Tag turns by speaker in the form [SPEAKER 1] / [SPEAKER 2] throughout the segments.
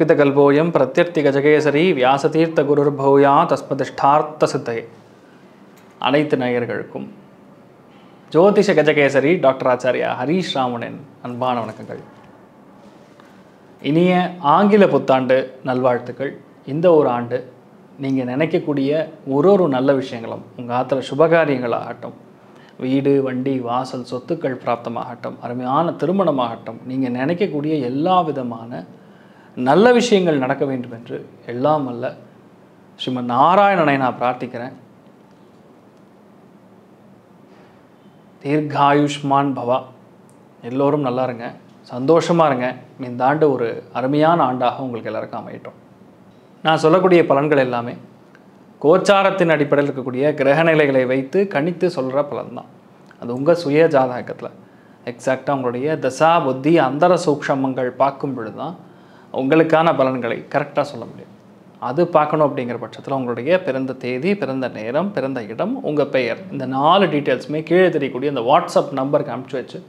[SPEAKER 1] பிரத்யர்த்தி கஜகேசரி வியாசதீர்த்த குருர் பௌயா தஸ்மதிஷ்டார்த்த சித்தை அனைத்து நேயர்களுக்கும் ஜோதிஷ கஜகேசரி டாக்டர் ஆச்சாரியா ஹரீஷ் ராமனின் அன்பான வணக்கங்கள் இனிய ஆங்கில புத்தாண்டு நல்வாழ்த்துக்கள் இந்த ஒரு ஆண்டு நீங்கள் நினைக்கக்கூடிய ஒரு ஒரு நல்ல விஷயங்களும் உங்கள் ஆற்றுல சுபகாரியங்களாகட்டும் வீடு வண்டி வாசல் சொத்துக்கள் பிராப்தமாகட்டும் அருமையான திருமணமாகட்டும் நீங்கள் நினைக்கக்கூடிய எல்லா விதமான நல்ல விஷயங்கள் நடக்க வேண்டும் என்று எல்லாம் அல்ல ஸ்ரீமன் நாராயணனை நான் பிரார்த்திக்கிறேன் தீர்காயுஷ்மான் பவா எல்லோரும் நல்லா இருங்க சந்தோஷமாக இருங்க இந்த ஆண்டு ஒரு அருமையான ஆண்டாக உங்களுக்கு எல்லாருக்கும் அமையட்டும் நான் சொல்லக்கூடிய பலன்கள் எல்லாமே கோச்சாரத்தின் அடிப்படையில் இருக்கக்கூடிய கிரகநிலைகளை வைத்து கணித்து சொல்கிற பலன் தான் அது உங்கள் சுய ஜாதகத்தில் எக்ஸாக்டாக உங்களுடைய தசா புத்தி அந்தர சூக்ஷமங்கள் பார்க்கும் பொழுது தான் உங்களுக்கான பலன்களை கரெக்டாக சொல்ல முடியும் அது பார்க்கணும் அப்படிங்கிற பட்சத்தில் உங்களுடைய பிறந்த தேதி பிறந்த நேரம் பிறந்த இடம் உங்கள் பெயர் இந்த நாலு டீட்டெயில்ஸுமே கீழே தெரியக்கூடிய இந்த வாட்ஸ்அப் நம்பருக்கு அனுப்பிச்சி வச்சு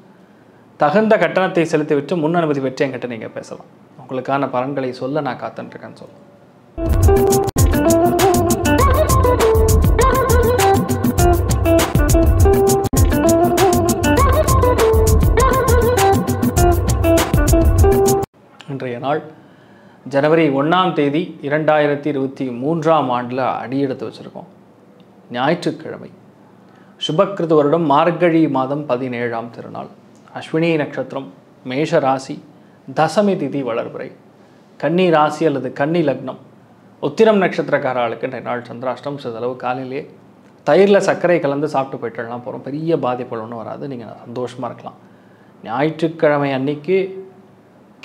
[SPEAKER 1] தகுந்த கட்டணத்தை செலுத்தி செலுத்திவிட்டு முன் அனுமதி பெற்று என்கிட்ட நீங்கள் பேசலாம் உங்களுக்கான பலன்களை சொல்ல நான் காத்துட்ருக்கேன்னு சொல்லுவேன் ஜனவரி ஒன்றாம் தேதி இரண்டாயிரத்தி இருபத்தி மூன்றாம் ஆண்டில் அடியெடுத்து வச்சுருக்கோம் ஞாயிற்றுக்கிழமை சுபகிருத வருடம் மார்கழி மாதம் பதினேழாம் திருநாள் அஸ்வினி நட்சத்திரம் மேஷ ராசி தசமி திதி வளர்புரை கன்னி ராசி அல்லது கன்னி லக்னம் உத்திரம் நட்சத்திரக்காராளுக்கு இன்றைய நாள் சந்திராஷ்டம் சிறிதளவு காலையிலே தயிரில் சர்க்கரை கலந்து சாப்பிட்டு போயிட்டுலாம் போகிறோம் பெரிய பாதிப்புகள் ஒன்றும் வராது நீங்கள் சந்தோஷமாக இருக்கலாம் ஞாயிற்றுக்கிழமை அன்னைக்கு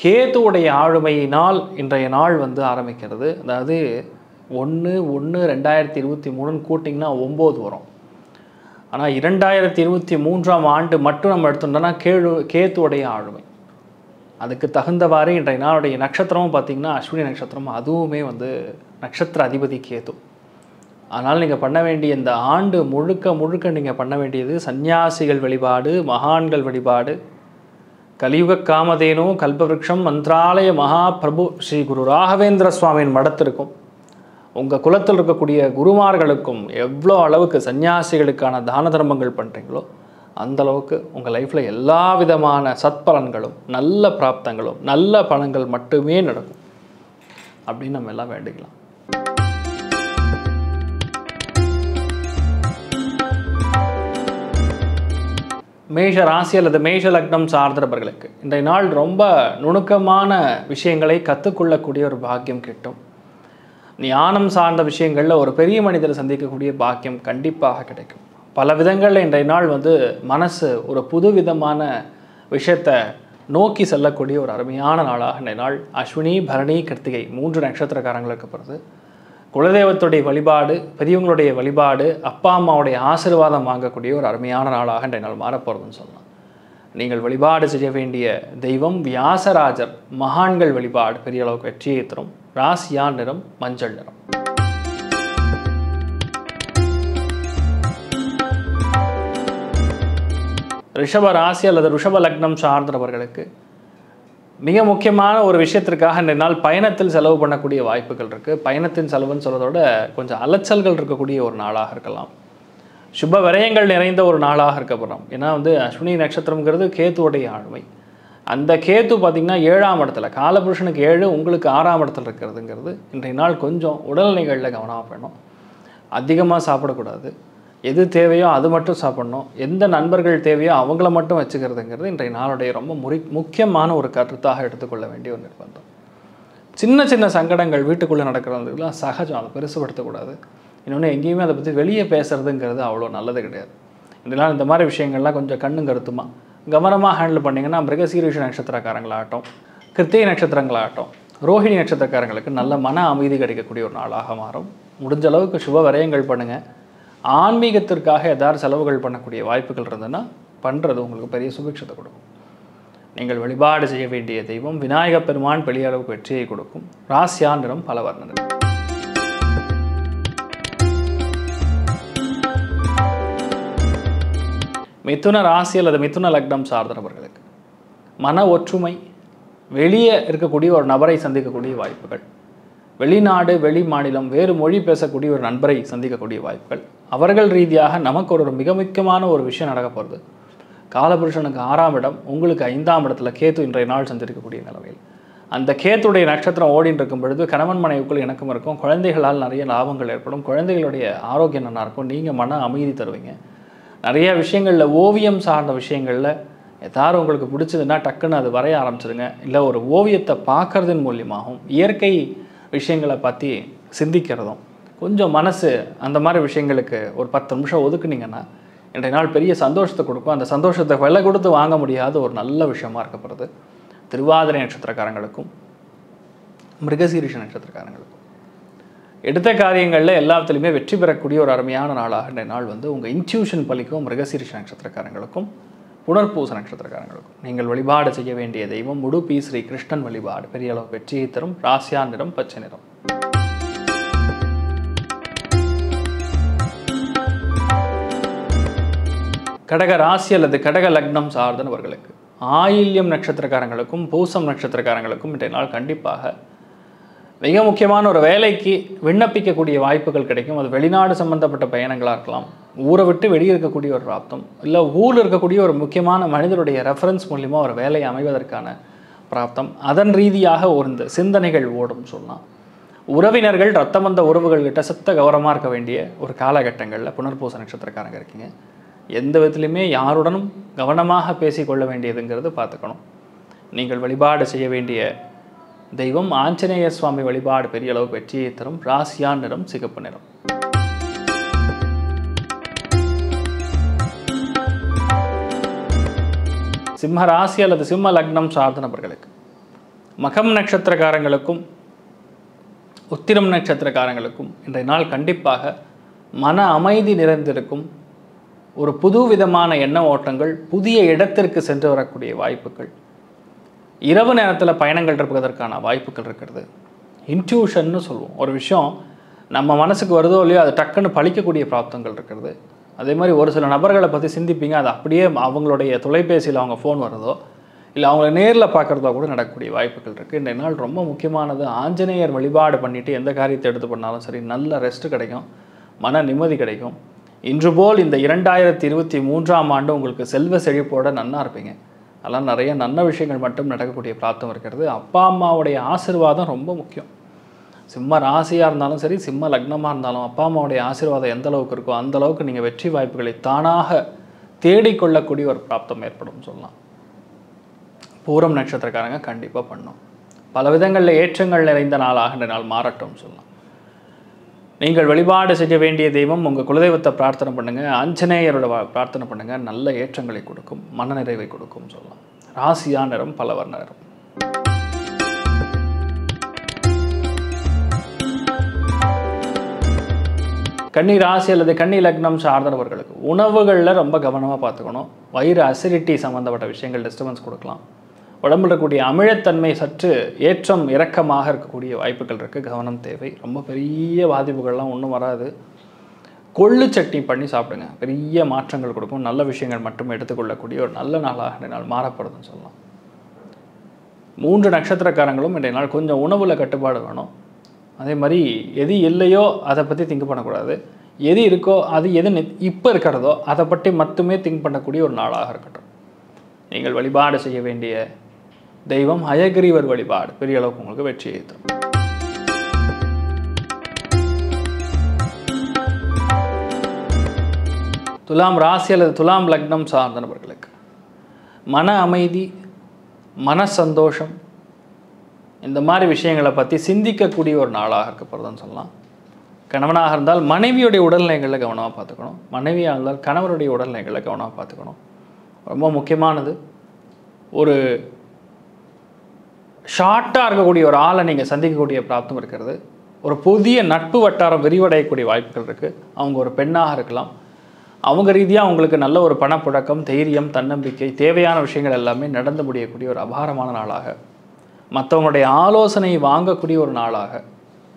[SPEAKER 1] கேதுவுடைய ஆளுமையினால் இன்றைய நாள் வந்து ஆரம்பிக்கிறது அதாவது ஒன்று ஒன்று ரெண்டாயிரத்தி இருபத்தி மூணுன்னு கூட்டிங்கன்னா ஒம்பது வரும் ஆனால் இரண்டாயிரத்தி இருபத்தி மூன்றாம் ஆண்டு மட்டும் நம்ம எடுத்துட்டோம்னா கேழு கேத்துவுடைய ஆளுமை அதுக்கு தகுந்தவாறு இன்றைய நாளுடைய நட்சத்திரமும் பார்த்திங்கன்னா அஸ்வினி நட்சத்திரம் அதுவுமே வந்து நட்சத்திர அதிபதி கேது அதனால் நீங்கள் பண்ண வேண்டிய இந்த ஆண்டு முழுக்க முழுக்க நீங்கள் பண்ண வேண்டியது சன்னியாசிகள் வழிபாடு மகான்கள் வழிபாடு கலியுக காமதேனோ கல்பவருஷம் மந்திராலய மகாபிரபு ஸ்ரீ குரு ராகவேந்திர சுவாமியின் மடத்திற்கும் உங்கள் குலத்தில் இருக்கக்கூடிய குருமார்களுக்கும் எவ்வளோ அளவுக்கு சன்னியாசிகளுக்கான தான தர்மங்கள் பண்ணுறீங்களோ அந்தளவுக்கு உங்கள் லைஃப்பில் எல்லா விதமான சத்பலன்களும் நல்ல பிராப்தங்களும் நல்ல பலன்கள் மட்டுமே நடக்கும் அப்படின்னு நம்ம எல்லாம் வேண்டிக்கலாம் மேஷ ராசி அல்லது மேஷ லக்னம் சார்ந்தவர்களுக்கு இந்த நாள் ரொம்ப நுணுக்கமான விஷயங்களை கற்றுக்கொள்ளக்கூடிய ஒரு பாக்கியம் கிட்டும் ஞானம் சார்ந்த விஷயங்களில் ஒரு பெரிய மனிதரை சந்திக்கக்கூடிய பாக்கியம் கண்டிப்பாக கிடைக்கும் பல விதங்களில் இன்றைய நாள் வந்து மனசு ஒரு புது விதமான விஷயத்தை நோக்கி செல்லக்கூடிய ஒரு அருமையான நாளாக இன்றைய நாள் அஸ்வினி பரணி கிருத்திகை மூன்று நட்சத்திரக்காரங்களுக்கு பிறகு குலதெய்வத்துடைய வழிபாடு பெரியவங்களுடைய வழிபாடு அப்பா அம்மாவுடைய ஆசீர்வாதம் வாங்கக்கூடிய ஒரு அருமையான நாளாக இன்றைய நாள் மாறப்போகிறதுன்னு சொல்லலாம் நீங்கள் வழிபாடு செய்ய வேண்டிய தெய்வம் வியாசராஜர் மகான்கள் வழிபாடு பெரிய அளவுக்கு வெற்றியை தரும் ராசியா நிறம் மஞ்சள் நிறம் ரிஷப ராசி அல்லது ரிஷப லக்னம் சார்ந்தவர்களுக்கு மிக முக்கியமான ஒரு விஷயத்திற்காக இன்றைய நாள் பயணத்தில் செலவு பண்ணக்கூடிய வாய்ப்புகள் இருக்குது பயணத்தின் செலவுன்னு சொல்கிறதோட கொஞ்சம் அலைச்சல்கள் இருக்கக்கூடிய ஒரு நாளாக இருக்கலாம் சுப விரயங்கள் நிறைந்த ஒரு நாளாக இருக்க போகிறோம் ஏன்னா வந்து அஸ்வினி நட்சத்திரம்ங்கிறது கேத்துவுடைய ஆழ்மை அந்த கேத்து பார்த்திங்கன்னா ஏழாம் இடத்துல காலபுருஷனுக்கு ஏழு உங்களுக்கு ஆறாம் இடத்துல இருக்கிறதுங்கிறது இன்றைய நாள் கொஞ்சம் உடல்நிலைகளில் கவனமாக வேணும் அதிகமாக சாப்பிடக்கூடாது எது தேவையோ அது மட்டும் சாப்பிட்ணும் எந்த நண்பர்கள் தேவையோ அவங்கள மட்டும் வச்சுக்கிறதுங்கிறது இன்றைய நாளுடைய ரொம்ப முறி முக்கியமான ஒரு கருத்தாக எடுத்துக்கொள்ள வேண்டிய ஒரு நிர்பந்தம் சின்ன சின்ன சங்கடங்கள் வீட்டுக்குள்ளே நடக்கிறதுலாம் சகஜம் அதை பெருசுபடுத்தக்கூடாது இன்னொன்று எங்கேயுமே அதை பற்றி வெளியே பேசுகிறதுங்கிறது அவ்வளோ நல்லது கிடையாது இதனால் இந்த மாதிரி விஷயங்கள்லாம் கொஞ்சம் கண்ணும் கருத்துமா கவனமாக ஹேண்டில் பண்ணிங்கன்னா மிருகசீரிஷ நட்சத்திரக்காரங்களாகட்டும் கிருத்திகை நட்சத்திரங்களாகட்டும் ரோஹிணி நட்சத்திரக்காரங்களுக்கு நல்ல மன அமைதி கிடைக்கக்கூடிய ஒரு நாளாக மாறும் முடிஞ்ச அளவுக்கு சுப விரயங்கள் பண்ணுங்கள் ஆன்மீகத்திற்காக ஏதாவது செலவுகள் பண்ணக்கூடிய வாய்ப்புகள் இருந்ததுன்னா பண்ணுறது உங்களுக்கு பெரிய சுபிக்ஷத்தை கொடுக்கும் நீங்கள் வழிபாடு செய்ய வேண்டிய தெய்வம் விநாயகப் பெருமான் பெரிய அளவு வெற்றியை கொடுக்கும் ராசியா நிறம் பல வர்ணம் மிதுன ராசி அல்லது மிதுன லக்னம் சார்ந்தவர்களுக்கு மன ஒற்றுமை வெளியே இருக்கக்கூடிய ஒரு நபரை சந்திக்கக்கூடிய வாய்ப்புகள் வெளிநாடு வெளி மாநிலம் வேறு மொழி பேசக்கூடிய ஒரு நண்பரை சந்திக்கக்கூடிய வாய்ப்புகள் அவர்கள் ரீதியாக நமக்கு ஒரு மிக முக்கியமான ஒரு விஷயம் நடக்க போகிறது காலபுருஷனுக்கு ஆறாம் இடம் உங்களுக்கு ஐந்தாம் இடத்துல கேத்து இன்றைய நாள் சந்திருக்கக்கூடிய நிலவையில் அந்த கேத்துடைய நட்சத்திரம் ஓடின்னு இருக்கும் பொழுது கணவன் மனைவுக்குள் இணக்கம் இருக்கும் குழந்தைகளால் நிறைய லாபங்கள் ஏற்படும் குழந்தைகளுடைய ஆரோக்கியம் நல்லாயிருக்கும் இருக்கும் நீங்கள் மன அமைதி தருவீங்க நிறைய விஷயங்களில் ஓவியம் சார்ந்த விஷயங்களில் எதாவது உங்களுக்கு பிடிச்சதுன்னா டக்குன்னு அது வரைய ஆரம்பிச்சிருங்க இல்லை ஒரு ஓவியத்தை பார்க்கறதன் மூலியமாகவும் இயற்கை விஷயங்களை பற்றி சிந்திக்கிறதும் கொஞ்சம் மனசு அந்த மாதிரி விஷயங்களுக்கு ஒரு பத்து நிமிஷம் ஒதுக்குனிங்கன்னா இன்றைய நாள் பெரிய சந்தோஷத்தை கொடுக்கும் அந்த சந்தோஷத்தை விலை கொடுத்து வாங்க முடியாத ஒரு நல்ல விஷயமா இருக்கப்படுறது திருவாதிரை நட்சத்திரக்காரங்களுக்கும் மிருகசீரிஷ நட்சத்திரக்காரங்களுக்கும் எடுத்த காரியங்களில் எல்லாத்துலேயுமே வெற்றி பெறக்கூடிய ஒரு அருமையான நாளாக இன்றைய நாள் வந்து உங்கள் இன்ட்யூஷன் பலிக்கும் மிருகசீரிஷ நட்சத்திரக்காரங்களுக்கும் புனர்பூச நட்சத்திரக்காரங்களுக்கும் நீங்கள் வழிபாடு செய்ய வேண்டிய தெய்வம் உடுப்பி ஸ்ரீ கிருஷ்ணன் வழிபாடு பெரிய அளவு வெற்றியை தரும் ராசியா நிறம் பச்சை நிறம் கடக ராசி அல்லது கடக லக்னம் சார்ந்தவர்களுக்கு ஆயில்யம் நட்சத்திரக்காரங்களுக்கும் பூசம் நட்சத்திரக்காரங்களுக்கும் இன்றைய நாள் கண்டிப்பாக மிக முக்கியமான ஒரு வேலைக்கு விண்ணப்பிக்கக்கூடிய வாய்ப்புகள் கிடைக்கும் அது வெளிநாடு சம்பந்தப்பட்ட பயணங்களாக இருக்கலாம் ஊரை விட்டு வெளியே இருக்கக்கூடிய ஒரு ராப்தம் இல்லை ஊரில் இருக்கக்கூடிய ஒரு முக்கியமான மனிதருடைய ரெஃபரன்ஸ் மூலியமாக ஒரு வேலையை அமைவதற்கான பிராப்தம் அதன் ரீதியாக ஒரு இந்த சிந்தனைகள் ஓடும் சொன்னால் உறவினர்கள் ரத்தம் வந்த உறவுகள் கிட்ட சத்த கௌரவமாக இருக்க வேண்டிய ஒரு காலகட்டங்களில் புனர்பூச நட்சத்திரக்காரங்க இருக்கீங்க எந்த விதத்துலையுமே யாருடனும் கவனமாக பேசிக்கொள்ள வேண்டியதுங்கிறது பார்த்துக்கணும் நீங்கள் வழிபாடு செய்ய வேண்டிய தெய்வம் ஆஞ்சநேயர் சுவாமி வழிபாடு பெரிய அளவு வெற்றியை தரும் ராசியா நிறம் சிகப்பு நிறம் சிம்ம ராசி அல்லது சிம்ம லக்னம் சார்ந்த நபர்களுக்கு மகம் நட்சத்திரக்காரங்களுக்கும் உத்திரம் நட்சத்திரக்காரங்களுக்கும் இன்றைய நாள் கண்டிப்பாக மன அமைதி நிறைந்திருக்கும் ஒரு புது விதமான எண்ண ஓட்டங்கள் புதிய இடத்திற்கு சென்று வரக்கூடிய வாய்ப்புகள் இரவு நேரத்தில் பயணங்கள் இருப்பதற்கான வாய்ப்புகள் இருக்கிறது இன்ட்யூஷன்னு சொல்லுவோம் ஒரு விஷயம் நம்ம மனசுக்கு வருதோ இல்லையோ அது டக்குன்னு பழிக்கக்கூடிய பிராப்தங்கள் இருக்கிறது அதே மாதிரி ஒரு சில நபர்களை பற்றி சிந்திப்பீங்க அது அப்படியே அவங்களுடைய தொலைபேசியில் அவங்க ஃபோன் வர்றதோ இல்லை அவங்கள நேரில் பார்க்குறதோ கூட நடக்கக்கூடிய வாய்ப்புகள் இருக்குது இந்த நாள் ரொம்ப முக்கியமானது ஆஞ்சநேயர் வழிபாடு பண்ணிவிட்டு எந்த காரியத்தை எடுத்து பண்ணாலும் சரி நல்ல ரெஸ்ட் கிடைக்கும் மன நிம்மதி கிடைக்கும் இன்று போல் இந்த இரண்டாயிரத்தி இருபத்தி மூன்றாம் ஆண்டு உங்களுக்கு செல்வ செழிப்போட நன்னாக இருப்பீங்க அதெல்லாம் நிறைய நல்ல விஷயங்கள் மட்டும் நடக்கக்கூடிய பிரார்த்தம் இருக்கிறது அப்பா அம்மாவுடைய ஆசிர்வாதம் ரொம்ப முக்கியம் சிம்ம ராசியாக இருந்தாலும் சரி சிம்ம லக்னமாக இருந்தாலும் அப்பா அம்மாவுடைய ஆசீர்வாதம் எந்த அளவுக்கு இருக்கோ அந்த அளவுக்கு நீங்கள் வெற்றி வாய்ப்புகளை தானாக தேடிக்கொள்ளக்கூடிய ஒரு பிராப்தம் ஏற்படும் சொல்லலாம் பூரம் நட்சத்திரக்காரங்க கண்டிப்பாக பண்ணும் பல விதங்களில் ஏற்றங்கள் நிறைந்த நாள் ஆகின்ற நாள் மாறட்டும் சொல்லலாம் நீங்கள் வழிபாடு செய்ய வேண்டிய தெய்வம் உங்கள் குலதெய்வத்தை பிரார்த்தனை பண்ணுங்கள் ஆஞ்சநேயரோட பிரார்த்தனை பண்ணுங்கள் நல்ல ஏற்றங்களை கொடுக்கும் மனநிறைவை கொடுக்கும் சொல்லலாம் ராசியா நிறம் பல நிறம் கன்னி ராசி அல்லது கன்னி லக்னம் சார்ந்தவர்களுக்கு உணவுகளில் ரொம்ப கவனமாக பார்த்துக்கணும் வயிறு அசிடிட்டி சம்மந்தப்பட்ட விஷயங்கள் டிஸ்டர்பன்ஸ் கொடுக்கலாம் உடம்புல இருக்கக்கூடிய அமிழத்தன்மை சற்று ஏற்றம் இறக்கமாக இருக்கக்கூடிய வாய்ப்புகள் இருக்குது கவனம் தேவை ரொம்ப பெரிய பாதிப்புகள்லாம் ஒன்றும் வராது கொள்ளு சட்னி பண்ணி சாப்பிடுங்க பெரிய மாற்றங்கள் கொடுக்கும் நல்ல விஷயங்கள் மட்டும் எடுத்துக்கொள்ளக்கூடிய ஒரு நல்ல நாளாக நாள் மாறப்படுதுன்னு சொல்லலாம் மூன்று நட்சத்திரக்காரங்களும் இன்றைய நாள் கொஞ்சம் உணவில் கட்டுப்பாடு வேணும் அதே மாதிரி எது இல்லையோ அதை பற்றி திங்க் பண்ணக்கூடாது எது இருக்கோ அது எது இப்போ இருக்கிறதோ அதை பற்றி மட்டுமே திங்க் பண்ணக்கூடிய ஒரு நாளாக இருக்கட்டும் நீங்கள் வழிபாடு செய்ய வேண்டிய தெய்வம் அயகிரீவர் வழிபாடு பெரிய அளவுக்கு உங்களுக்கு வெற்றியை தரும் துலாம் ராசி அல்லது துலாம் லக்னம் சார்ந்த நபர்களுக்கு மன அமைதி மன சந்தோஷம் இந்த மாதிரி விஷயங்களை பற்றி சிந்திக்கக்கூடிய ஒரு நாளாக இருக்க போகிறதுன்னு சொல்லலாம் கணவனாக இருந்தால் மனைவியுடைய உடல்நிலைகளில் கவனமாக பார்த்துக்கணும் மனைவியாக இருந்தால் கணவருடைய உடல்நிலைகளில் கவனமாக பார்த்துக்கணும் ரொம்ப முக்கியமானது ஒரு ஷார்ட்டாக இருக்கக்கூடிய ஒரு ஆளை நீங்கள் சந்திக்கக்கூடிய பிராப்தம் இருக்கிறது ஒரு புதிய நட்பு வட்டாரம் விரிவடையக்கூடிய வாய்ப்புகள் இருக்குது அவங்க ஒரு பெண்ணாக இருக்கலாம் அவங்க ரீதியாக அவங்களுக்கு நல்ல ஒரு பணப்புழக்கம் தைரியம் தன்னம்பிக்கை தேவையான விஷயங்கள் எல்லாமே நடந்து முடியக்கூடிய ஒரு அபாரமான நாளாக மற்றவங்களுடைய ஆலோசனை வாங்கக்கூடிய ஒரு நாளாக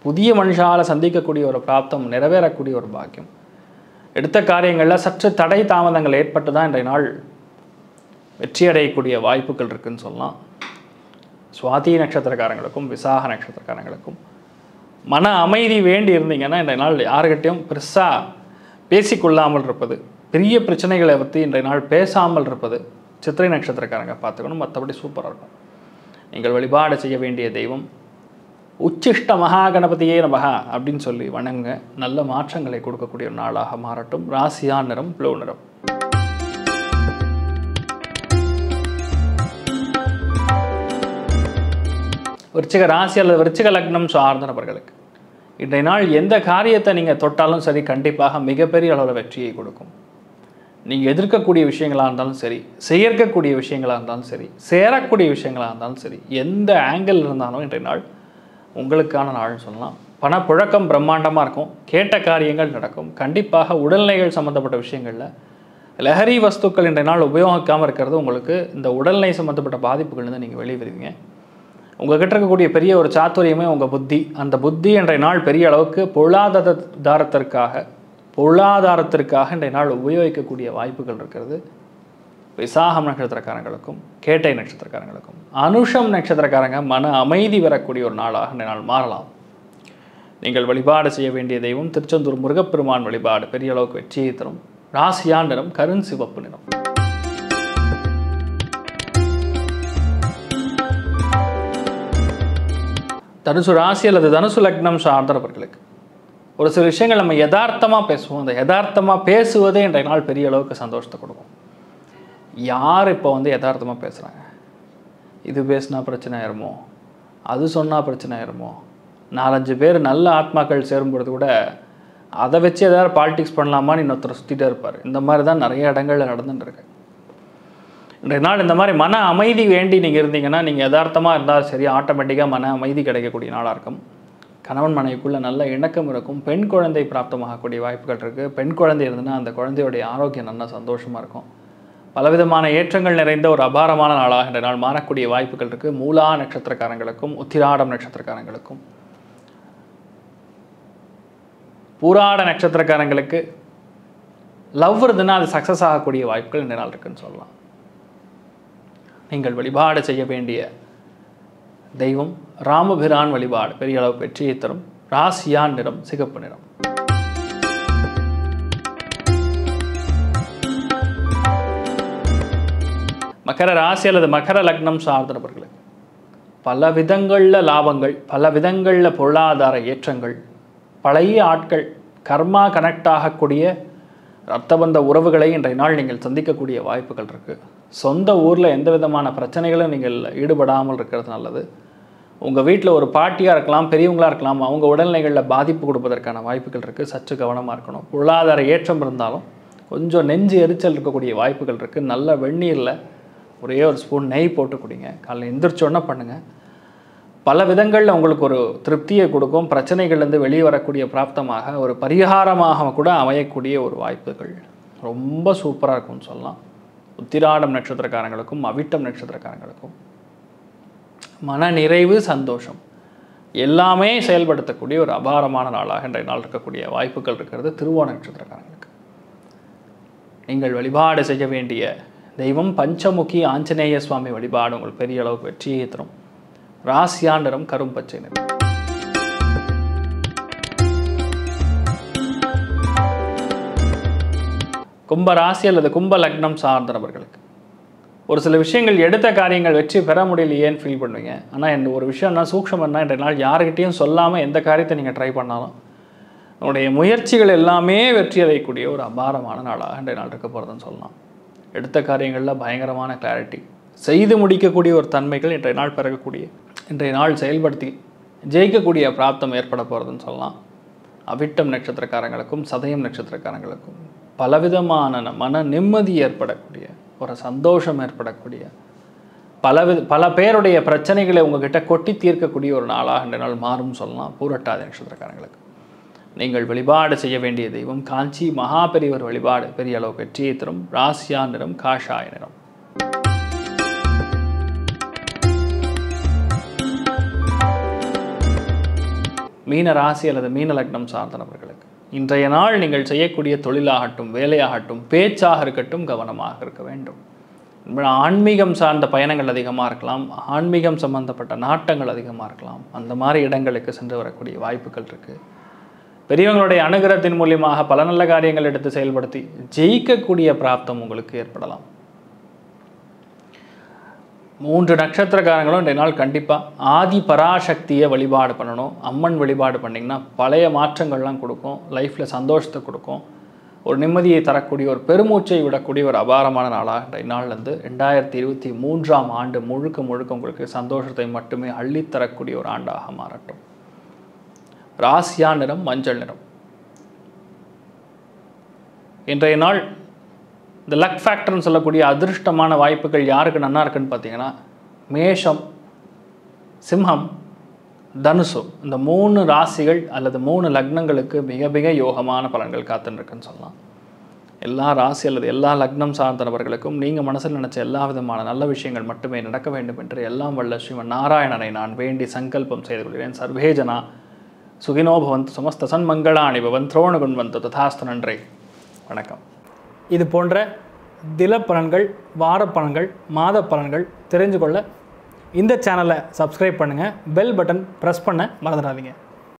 [SPEAKER 1] புதிய மனுஷால் சந்திக்கக்கூடிய ஒரு பிராப்தம் நிறைவேறக்கூடிய ஒரு பாக்கியம் எடுத்த காரியங்களில் சற்று தடை தாமதங்கள் ஏற்பட்டு தான் இன்றைய நாள் வெற்றியடையக்கூடிய வாய்ப்புகள் இருக்குதுன்னு சொல்லலாம் சுவாதி நட்சத்திரக்காரங்களுக்கும் விசாக நட்சத்திரக்காரங்களுக்கும் மன அமைதி வேண்டி இருந்தீங்கன்னா இன்றைய நாள் யாருக்கிட்டையும் பெருசாக பேசிக்கொள்ளாமல் இருப்பது பெரிய பிரச்சனைகளை பற்றி இன்றைய நாள் பேசாமல் இருப்பது சித்திரை நட்சத்திரக்காரங்க பார்த்துக்கணும் மற்றபடி சூப்பராக இருக்கும் நீங்கள் வழிபாடு செய்ய வேண்டிய தெய்வம் உச்சிஷ்ட மகா கணபதியே நமகா அப்படின்னு சொல்லி வணங்க நல்ல மாற்றங்களை கொடுக்கக்கூடிய ஒரு நாளாக மாறட்டும் ராசியா நிறம் ப்ளூ நிறம் விருச்சிக ராசி அல்லது விருச்சிக லக்னம் சார்ந்த நபர்களுக்கு இன்றைய நாள் எந்த காரியத்தை நீங்கள் தொட்டாலும் சரி கண்டிப்பாக மிகப்பெரிய அளவில் வெற்றியை கொடுக்கும் நீங்கள் எதிர்க்கக்கூடிய விஷயங்களாக இருந்தாலும் சரி செயற்கக்கூடிய விஷயங்களாக இருந்தாலும் சரி சேரக்கூடிய விஷயங்களாக இருந்தாலும் சரி எந்த ஆங்கிள் இருந்தாலும் இன்றைய நாள் உங்களுக்கான நாள்னு சொல்லலாம் பணப்புழக்கம் பிரம்மாண்டமாக இருக்கும் கேட்ட காரியங்கள் நடக்கும் கண்டிப்பாக உடல்நிலைகள் சம்மந்தப்பட்ட விஷயங்களில் லஹரி வஸ்துக்கள் இன்றைய நாள் உபயோகிக்காமல் இருக்கிறது உங்களுக்கு இந்த உடல்நிலை சம்மந்தப்பட்ட பாதிப்புகள்லேருந்து நீங்கள் வெளியே வருவீங்க உங்கள்கிட்ட இருக்கக்கூடிய பெரிய ஒரு சாத்துரியமே உங்கள் புத்தி அந்த புத்தி இன்றைய நாள் பெரிய அளவுக்கு பொருளாதாரத்திற்காக பொருளாதாரத்திற்காக இன்றைய நாள் உபயோகிக்கக்கூடிய வாய்ப்புகள் இருக்கிறது விசாகம் நட்சத்திரக்காரங்களுக்கும் கேட்டை நட்சத்திரக்காரங்களுக்கும் அனுஷம் நட்சத்திரக்காரங்க மன அமைதி வரக்கூடிய ஒரு நாளாக இந்த நாள் மாறலாம் நீங்கள் வழிபாடு செய்ய வேண்டிய தெய்வம் திருச்செந்தூர் முருகப்பெருமான் வழிபாடு பெரிய அளவுக்கு வெற்றியை தரும் ராசியான் நிறம் கருண் சிவப்பு நிறம் தனுசு ராசி அல்லது தனுசு லக்னம் சார்ந்தவர்களுக்கு ஒரு சில விஷயங்கள் நம்ம யதார்த்தமாக பேசுவோம் அந்த யதார்த்தமாக பேசுவதே இன்றைய நாள் பெரிய அளவுக்கு சந்தோஷத்தை கொடுக்கும் யார் இப்போ வந்து யதார்த்தமாக பேசுகிறாங்க இது பேசினா பிரச்சனை ஆயிருமோ அது சொன்னால் பிரச்சனை ஆயிருமோ நாலஞ்சு பேர் நல்ல ஆத்மாக்கள் சேரும்பொழுது கூட அதை வச்சு எதாவது பாலிடிக்ஸ் பண்ணலாமான்னு இன்னொருத்தர் சுற்றிட்டே இருப்பார் இந்த மாதிரி தான் நிறைய இடங்களில் நடந்துட்டுருக்கு இன்றைய நாள் இந்த மாதிரி மன அமைதி வேண்டி நீங்கள் இருந்தீங்கன்னா நீங்கள் யதார்த்தமாக இருந்தால் சரி ஆட்டோமேட்டிக்காக மன அமைதி கிடைக்கக்கூடிய நாளாக இருக்கும் கணவன் மனைவிக்குள்ளே நல்ல இணக்கம் இருக்கும் பெண் குழந்தை பிராப்தமாகக்கூடிய வாய்ப்புகள் இருக்குது பெண் குழந்தை இருந்ததுன்னா அந்த குழந்தையுடைய ஆரோக்கியம் நல்லா சந்தோஷமாக இருக்கும் பலவிதமான ஏற்றங்கள் நிறைந்த ஒரு அபாரமான நாளாக இந்த நாள் மாறக்கூடிய வாய்ப்புகள் இருக்குது மூலா நட்சத்திரக்காரங்களுக்கும் உத்திராடம் நட்சத்திரக்காரங்களுக்கும் பூராட நட்சத்திரக்காரங்களுக்கு லவ் இருந்ததுன்னா அது சக்ஸஸ் ஆகக்கூடிய வாய்ப்புகள் இந்த நாள் இருக்குதுன்னு சொல்லலாம் நீங்கள் வழிபாடு செய்ய வேண்டிய தெய்வம் ராமபிரான் வழிபாடு பெரிய அளவு வெற்றியை தரும் ராசியான் நிறம் சிகப்பு நிறம் மகர ராசி அல்லது மகர லக்னம் சார்ந்த நபர்களுக்கு பல விதங்களில் லாபங்கள் பல விதங்களில் பொருளாதார ஏற்றங்கள் பழைய ஆட்கள் கர்மா கனெக்ட் ஆகக்கூடிய ரத்தபந்த உறவுகளை இன்றைய நாள் நீங்கள் சந்திக்கக்கூடிய வாய்ப்புகள் இருக்குது சொந்த ஊரில் எந்த விதமான பிரச்சனைகளும் நீங்கள் ஈடுபடாமல் இருக்கிறது நல்லது உங்கள் வீட்டில் ஒரு பாட்டியாக இருக்கலாம் பெரியவங்களாக இருக்கலாம் அவங்க உடல்நிலைகளில் பாதிப்பு கொடுப்பதற்கான வாய்ப்புகள் இருக்குது சற்று கவனமாக இருக்கணும் பொருளாதார ஏற்றம் இருந்தாலும் கொஞ்சம் நெஞ்சு எரிச்சல் இருக்கக்கூடிய வாய்ப்புகள் இருக்குது நல்ல வெந்நீரில் ஒரே ஒரு ஸ்பூன் நெய் போட்டு குடிங்க காலையில் எந்திரிச்சோன்னா பண்ணுங்கள் பல விதங்களில் உங்களுக்கு ஒரு திருப்தியை கொடுக்கும் பிரச்சனைகள்லேருந்து வெளியே வரக்கூடிய பிராப்தமாக ஒரு பரிகாரமாக கூட அமையக்கூடிய ஒரு வாய்ப்புகள் ரொம்ப சூப்பராக இருக்கும்னு சொல்லலாம் உத்திராடம் நட்சத்திரக்காரங்களுக்கும் அவிட்டம் நட்சத்திரக்காரங்களுக்கும் மன நிறைவு சந்தோஷம் எல்லாமே செயல்படுத்தக்கூடிய ஒரு அபாரமான நாளாக இன்றைய நாள் இருக்கக்கூடிய வாய்ப்புகள் இருக்கிறது திருவோண நட்சத்திரக்காரங்களுக்கு நீங்கள் வழிபாடு செய்ய வேண்டிய தெய்வம் பஞ்சமுகி ஆஞ்சநேய சுவாமி வழிபாடு உங்கள் பெரிய அளவுக்கு வெற்றியை தரும் ராசியா நிறம் நிறம் கும்ப ராசி அல்லது கும்ப லக்னம் சார்ந்த நபர்களுக்கு ஒரு சில விஷயங்கள் எடுத்த காரியங்கள் வெற்றி பெற முடியலையேன்னு ஃபீல் பண்ணுவீங்க ஆனால் என் ஒரு விஷயம்னா என்ன இன்றைய நாள் யார்கிட்டையும் சொல்லாமல் எந்த காரியத்தை நீங்கள் ட்ரை பண்ணாலும் உங்களுடைய முயற்சிகள் எல்லாமே வெற்றி அடையக்கூடிய ஒரு அபாரமான நாளாக இன்றைய நாள் இருக்க போகிறதுன்னு சொல்லலாம் எடுத்த காரியங்களில் பயங்கரமான கிளாரிட்டி செய்து முடிக்கக்கூடிய ஒரு தன்மைகள் இன்றைய நாள் பிறக்கக்கூடிய இன்றைய நாள் செயல்படுத்தி ஜெயிக்கக்கூடிய பிராப்தம் ஏற்பட போகிறதுன்னு சொல்லலாம் அவிட்டம் நட்சத்திரக்காரங்களுக்கும் சதயம் நட்சத்திரக்காரங்களுக்கும் பலவிதமான மன நிம்மதி ஏற்படக்கூடிய ஒரு சந்தோஷம் ஏற்படக்கூடிய பல பல பேருடைய பிரச்சனைகளை உங்ககிட்ட கொட்டி தீர்க்கக்கூடிய ஒரு நாளாக இன்று நாள் மாறும் சொல்லலாம் பூரட்டாதி நட்சத்திரக்காரங்களுக்கு நீங்கள் வழிபாடு செய்ய வேண்டிய தெய்வம் காஞ்சி பெரியவர் வழிபாடு பெரிய அளவு வெற்றியை தரும் ராசியா நிறம் காஷாய நிறம் மீன ராசி அல்லது மீன லக்னம் சார்ந்த நபர்களுக்கு இன்றைய நாள் நீங்கள் செய்யக்கூடிய தொழிலாகட்டும் வேலையாகட்டும் பேச்சாக இருக்கட்டும் கவனமாக இருக்க வேண்டும் ஆன்மீகம் சார்ந்த பயணங்கள் அதிகமாக இருக்கலாம் ஆன்மீகம் சம்பந்தப்பட்ட நாட்டங்கள் அதிகமாக இருக்கலாம் அந்த மாதிரி இடங்களுக்கு சென்று வரக்கூடிய வாய்ப்புகள் இருக்குது பெரியவங்களுடைய அனுகிரகத்தின் மூலியமாக பல நல்ல காரியங்கள் எடுத்து செயல்படுத்தி ஜெயிக்கக்கூடிய பிராப்தம் உங்களுக்கு ஏற்படலாம் மூன்று நட்சத்திரக்காரங்களும் இன்றைய நாள் கண்டிப்பாக ஆதி பராசக்தியை வழிபாடு பண்ணணும் அம்மன் வழிபாடு பண்ணிங்கன்னா பழைய மாற்றங்கள்லாம் கொடுக்கும் லைஃப்பில் சந்தோஷத்தை கொடுக்கும் ஒரு நிம்மதியை தரக்கூடிய ஒரு பெருமூச்சை விடக்கூடிய ஒரு அபாரமான நாளாக இன்றைய நாள்லேருந்து ரெண்டாயிரத்தி இருபத்தி மூன்றாம் ஆண்டு முழுக்க முழுக்க உங்களுக்கு சந்தோஷத்தை மட்டுமே அள்ளித்தரக்கூடிய ஒரு ஆண்டாக மாறட்டும் ராசியா நிறம் மஞ்சள் நிறம் இன்றைய நாள் இந்த லக் ஃபேக்டர்னு சொல்லக்கூடிய அதிர்ஷ்டமான வாய்ப்புகள் யாருக்கு நன்னா இருக்குன்னு பார்த்தீங்கன்னா மேஷம் சிம்ஹம் தனுசு இந்த மூணு ராசிகள் அல்லது மூணு லக்னங்களுக்கு மிக மிக யோகமான பலன்கள் காத்துருக்குன்னு சொல்லலாம் எல்லா ராசி அல்லது எல்லா லக்னம் சார்ந்தவர்களுக்கும் நீங்கள் மனசில் நினச்ச எல்லா விதமான நல்ல விஷயங்கள் மட்டுமே நடக்க வேண்டும் என்று எல்லாம் வல்ல ஸ்ரீமன் நாராயணனை நான் வேண்டி சங்கல்பம் செய்து கொள்கிறேன் சர்வேஜனா சுகினோபவந்த் சமஸ்த சன்மங்களாணி பவன் திரோணுகுண்வந்த் ததாஸ்து நன்றி வணக்கம் இது போன்ற தினப்பலன்கள் வாரப்பலன்கள் மாதப்பலன்கள் மாத பலன்கள் தெரிஞ்சு கொள்ள இந்த சேனலை சப்ஸ்கிரைப் பண்ணுங்கள் பெல் பட்டன் ப்ரெஸ் பண்ண மறந்துடாதீங்க